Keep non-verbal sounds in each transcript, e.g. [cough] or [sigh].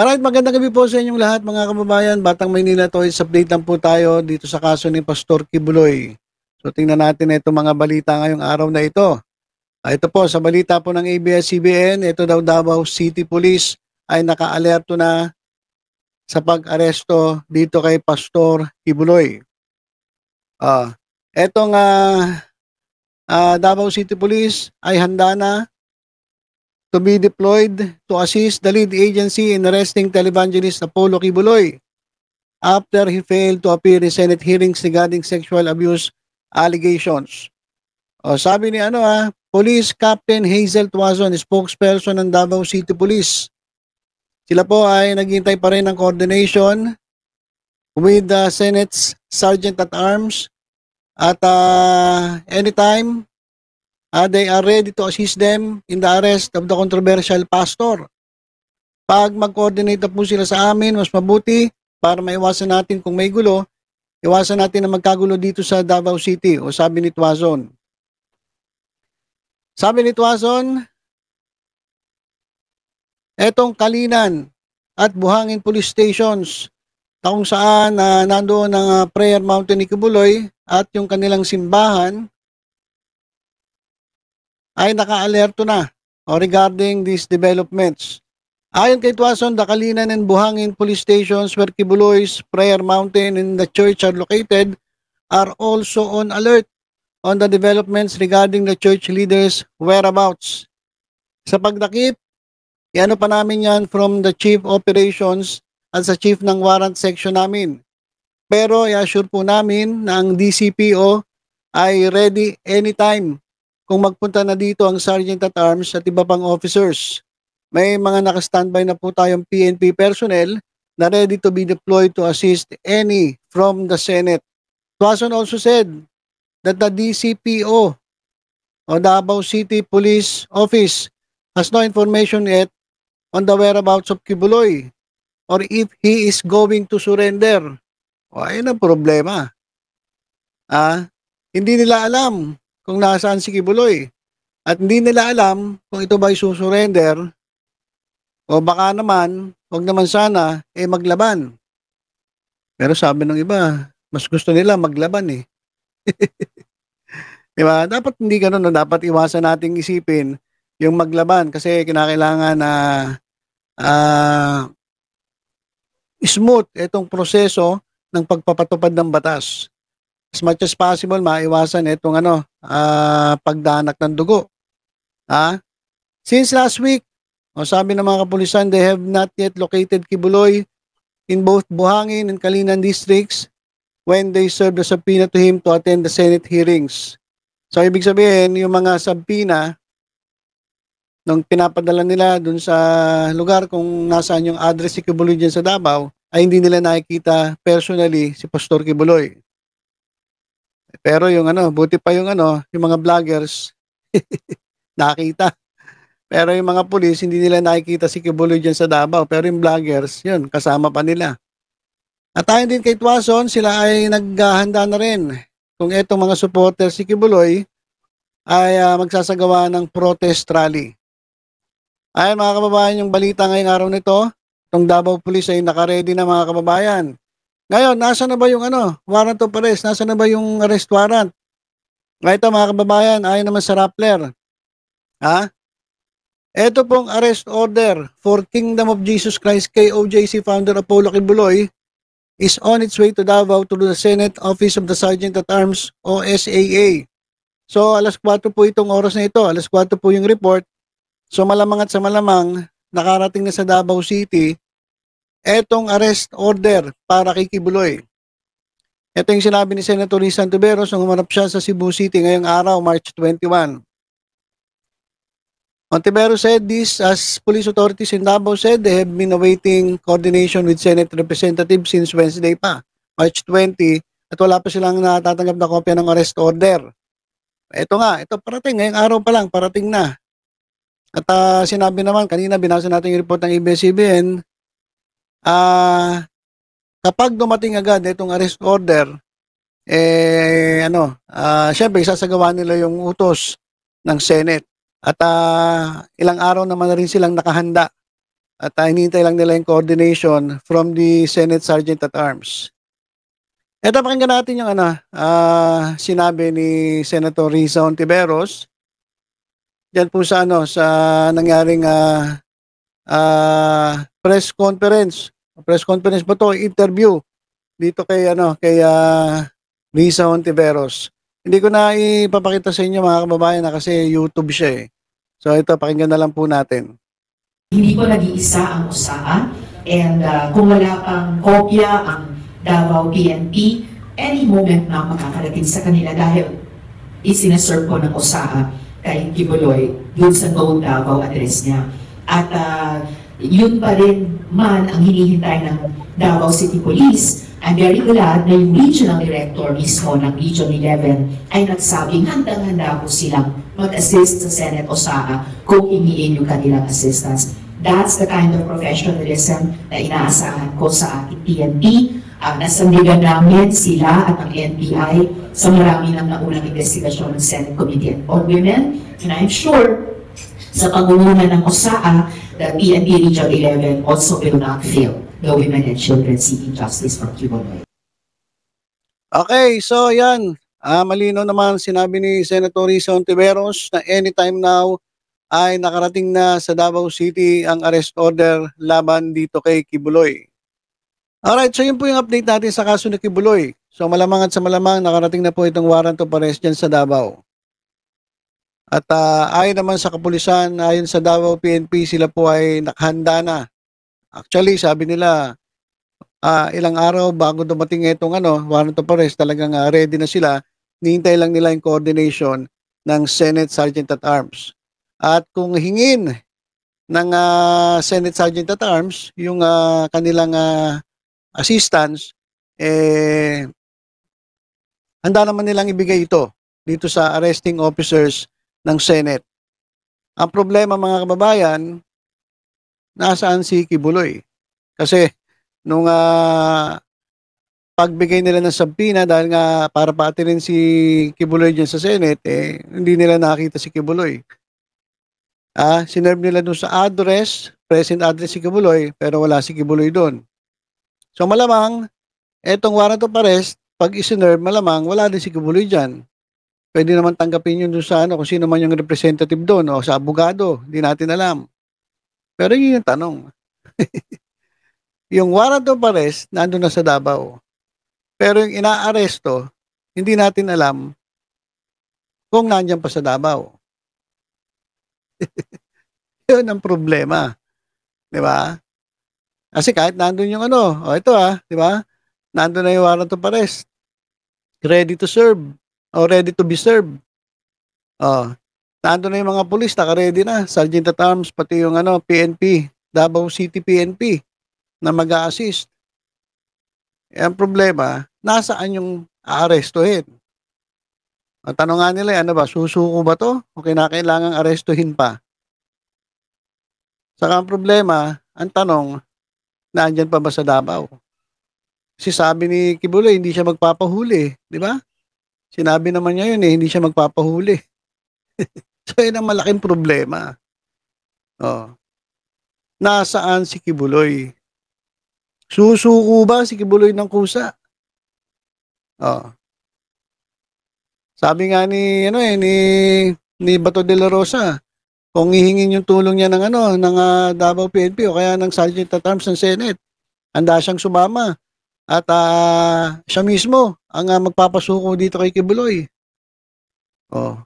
Alright, magandang gabi po sa inyong lahat mga kababayan. Batang Maynila Toys, update lang po tayo dito sa kaso ni Pastor Kibuloy. So tingnan natin itong mga balita ngayong araw na ito. Ah, ito po, sa balita po ng ABS-CBN, ito daw Davao City Police ay naka-alerto na sa pag-aresto dito kay Pastor Kibuloy. Ah, etong ah, ah, Davao City Police ay handa na to be deployed to assist the lead agency in arresting televangelist Apollo Kibuloy after he failed to appear in Senate hearings regarding sexual abuse allegations. O, sabi ni ano ah, Police Captain Hazel Tuazon, spokesperson ng Davao City Police. Sila po ay naghihintay pa rin ng coordination with the Senate's Sergeant at Arms at uh, anytime uh, they are ready to assist them in the arrest of the controversial pastor. Pag mag-coordinate po sila sa amin, mas mabuti para maiwasan natin kung may gulo, iwasan natin na magkagulo dito sa Davao City o sabi ni Tuazon. Sabi ni Tuazon, etong Kalinan at Buhangin Police Stations taong saan na uh, nandoon ang uh, Prayer Mountain ni Kibuloy at yung kanilang simbahan ay nakaalerto na o oh, regarding these developments. Ayon kay Tuason, Dakalinan and Buhangin police stations where Kibuloy's, Prayer Mountain, and the church are located are also on alert on the developments regarding the church leaders' whereabouts. Sa pagdakip, iano pa namin yan from the chief operations at sa chief ng warrant section namin. Pero i-assure po namin na ang DCPO ay ready anytime kung magpunta na dito ang Sergeant at Arms at iba pang officers. May mga naka-standby na po tayong PNP personnel na ready to be deployed to assist any from the Senate. Tuason also said that the DCPO or Davao City Police Office has no information yet on the whereabouts of Kibuloy or if he is going to surrender. O, ayun ang problema. Ah, hindi nila alam kung nasaan si Kibuloy. At hindi nila alam kung ito ba ay susurrender o baka naman, wag naman sana, eh maglaban. Pero sabi ng iba, mas gusto nila maglaban eh. [laughs] Di diba? Dapat hindi ganun. No? Dapat iwasan nating isipin yung maglaban kasi kinakailangan na uh, smooth itong proseso ng pagpapatupad ng batas as much as possible maiwasan itong ano, uh, ah, pagdanak ng dugo. Ha? Since last week, o sabi ng mga kapulisan, they have not yet located Kibuloy in both Buhangin and Kalinan districts when they served the subpoena to him to attend the Senate hearings. So ibig sabihin, yung mga subpoena nung pinapadala nila dun sa lugar kung nasaan yung address si Kibuloy dyan sa Davao, ay hindi nila nakikita personally si Pastor Kibuloy. Pero yung ano, buti pa yung ano, yung mga vloggers, [laughs] nakita. Pero yung mga pulis, hindi nila nakikita si Kibuloy dyan sa Davao. Pero yung vloggers, yun, kasama pa nila. At ayon din kay Tuason, sila ay naghahanda na rin. Kung etong mga supporter si Kibuloy ay uh, magsasagawa ng protest rally. Ayon mga kababayan, yung balita ngayong araw nito, itong Davao Police ay nakaredy na mga kababayan. Ngayon, nasa na ba yung ano, warrant of arrest? Nasa na ba yung arrest warrant? Ito mga kababayan, ayon naman sa Rappler. Ha? Ito pong arrest order for Kingdom of Jesus Christ KOJC founder Apollo Kibuloy is on its way to Davao to the Senate Office of the Sergeant at Arms o SAA. So alas 4 po itong oras na ito, alas 4 po yung report. So malamang at sa malamang, nakarating na sa Davao City etong arrest order para kay Kibuloy. Ito yung sinabi ni Senator Riz Santiveros nung umarap siya sa Cebu City ngayong araw, March 21. Montevero said this as police authorities in Davao said they have been awaiting coordination with Senate representatives since Wednesday pa, March 20, at wala pa silang natatanggap na kopya ng arrest order. Ito nga, ito parating, ngayong araw pa lang, parating na. At uh, sinabi naman, kanina binasa natin yung report ng ABS-CBN, ah, kapag dumating agad itong arrest order, eh, ano, ah, syempre, sasagawa nila yung utos ng Senate. At ah, ilang araw naman na rin silang nakahanda. At ah, hinihintay lang nila yung coordination from the Senate Sergeant at Arms. Eto, pakinggan natin yung ano, ah, sinabi ni Senator Risa Ontiveros dyan po sa ano sa nangyaring ah, uh, press conference. Press conference ba to? Interview dito kay ano, kay uh, Lisa Ontiveros. Hindi ko na ipapakita sa inyo mga kababayan na ah, kasi YouTube siya eh. So ito, pakinggan na lang po natin. Hindi ko nag-iisa ang usapan and uh, kung wala pang kopya ang Davao PNP, any moment na makakarating sa kanila dahil isineserve ko ng usaha kay Kibuloy dun sa Gold Davao address niya. At uh, yun pa rin man ang hinihintay ng Davao City Police. I'm very glad na yung regional director mismo ng Region 11 ay nagsabing handang-handa po silang mag-assist sa Senate o kung hingiin yung kanilang assistance. That's the kind of professionalism na inaasahan ko sa ating TNT. Uh, ah, nasandigan namin sila at ang NBI sa marami ng naunang investigasyon ng Senate Committee on Women. And I'm sure sa pangunguna ng OSAA, the PNP Region 11 also will not fail the women and children seeking justice for Cuban Okay, so yan. Ah, malino naman sinabi ni Senator Rizon Tiberos na anytime now ay nakarating na sa Davao City ang arrest order laban dito kay Kibuloy. Alright, so yun po yung update natin sa kaso ni Kibuloy. So malamang at sa malamang nakarating na po itong warrant of arrest dyan sa Davao. At uh, ayon naman sa kapulisan, ayon sa Davao PNP, sila po ay nakahanda na. Actually, sabi nila, uh, ilang araw bago dumating itong ano, warrant of arrest, talagang uh, ready na sila. Nihintay lang nila yung coordination ng Senate Sergeant at Arms. At kung hingin ng uh, Senate Sergeant at Arms, yung uh, kanilang uh, assistance, eh, handa naman nilang ibigay ito dito sa arresting officers ng Senate. Ang problema mga kababayan, nasaan si Kibuloy? Kasi nung uh, pagbigay nila ng sampina dahil nga para pati rin si Kibuloy dyan sa Senate, eh, hindi nila nakita si Kibuloy. Ah, sinerve nila doon sa address, present address si Kibuloy, pero wala si Kibuloy doon. So malamang, etong warrant to arrest, pag isinerve, malamang wala din si Kibuloy dyan pwede naman tanggapin yun doon sa ano, kung sino man yung representative doon o sa abogado, hindi natin alam. Pero yun yung tanong. [laughs] yung warrant of arrest, nandun na sa Davao. Pero yung inaaresto, hindi natin alam kung nandiyan pa sa Davao. [laughs] yun ang problema. Di ba? Kasi kahit nandun yung ano, o oh, ito ah, di ba? Nandun na yung warrant of arrest. Ready to serve o oh, ready to be served. Oh, Nandun na yung mga pulis, naka-ready na. Sergeant at Arms, pati yung ano, PNP, Davao City PNP na mag assist eh, Ang problema, nasaan yung aarestuhin? Ang tanong nga nila, eh, ano ba, susuko ba to? O kinakailangang arestuhin pa? Saka ang problema, ang tanong, naandyan pa ba sa Davao? Kasi sabi ni Kibuloy, hindi siya magpapahuli, di ba? Sinabi naman niya yun eh, hindi siya magpapahuli. [laughs] so yun ang malaking problema. Oh. Nasaan si Kibuloy? Susuko ba si Kibuloy ng kusa? Oh. Sabi nga ni ano eh ni ni Bato de la Rosa, kung hihingin yung tulong niya ng ano ng uh, Davao PNP o kaya ng Sergeant at Arms ng Senate, handa siyang sumama. At uh, siya mismo ang uh, magpapasuko dito kay Kibuloy. Oh.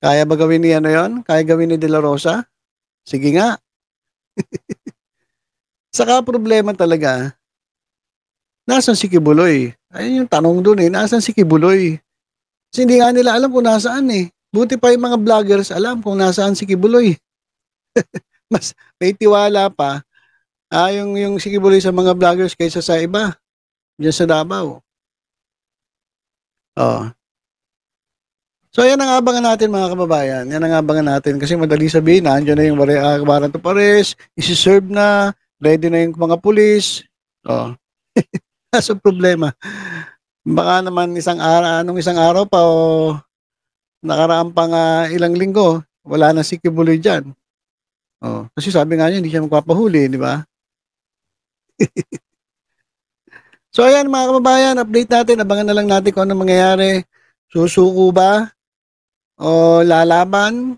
Kaya ba gawin ni ano yon? Kaya gawin ni De La Rosa? Sige nga. [laughs] Saka problema talaga, Nasaan si Kibuloy? Ayun yung tanong doon eh, nasan si Kibuloy? Kasi hindi nga nila alam kung nasaan eh. Buti pa yung mga vloggers alam kung nasaan si Kibuloy. [laughs] Mas may tiwala pa Ah, yung, yung sikibuli sa mga vloggers kaysa sa iba. Diyan sa Davao. Oh. So, yan ang abangan natin mga kababayan. Yan ang abangan natin. Kasi madali sabihin, nandiyan ah, na yung uh, ah, to of arrest, serve na, ready na yung mga pulis. Oh. [laughs] Nasa problema. Baka naman isang araw, anong isang araw pa o oh, nakaraan pang uh, ilang linggo, wala na si Kibuloy dyan. Oh, kasi sabi nga niya, hindi siya magpapahuli, di ba? [laughs] so ayan mga kababayan, update natin. Abangan na lang natin kung ano mangyayari. Susuko ba? O lalaban?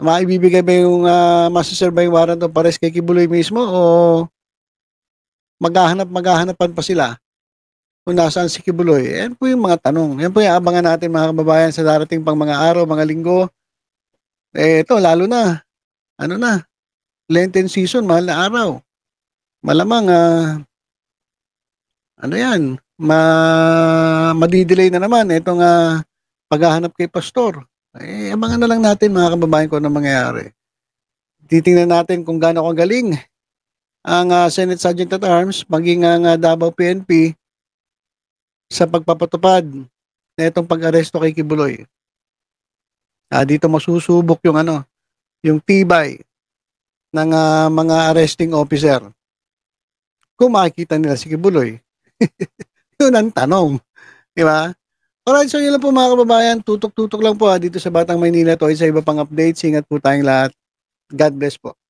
Maibibigay ba yung uh, masaserve warrant o pares kay Kibuloy mismo? O maghahanap, maghahanapan pa sila kung nasaan si Kibuloy. Yan po yung mga tanong. Yan po yung abangan natin mga kababayan sa darating pang mga araw, mga linggo. Eh, ito, lalo na. Ano na? Lenten season, mahal na araw malamang uh, ano yan, ma madidelay na naman itong uh, paghahanap kay pastor. Eh, abangan na lang natin mga kababayan ko anong mangyayari. Titingnan natin kung gaano kong galing ang uh, Senate Sergeant at Arms maging ang uh, Davao PNP sa pagpapatupad na itong pag-aresto kay Kibuloy. Uh, dito masusubok yung ano, yung tibay ng uh, mga arresting officer kung makikita nila si Kibuloy. [laughs] yun ang tanong. Di ba? Alright, so yun lang po mga kababayan. Tutok-tutok lang po ha, ah, dito sa Batang Maynila to. Sa iba pang updates, ingat po tayong lahat. God bless po.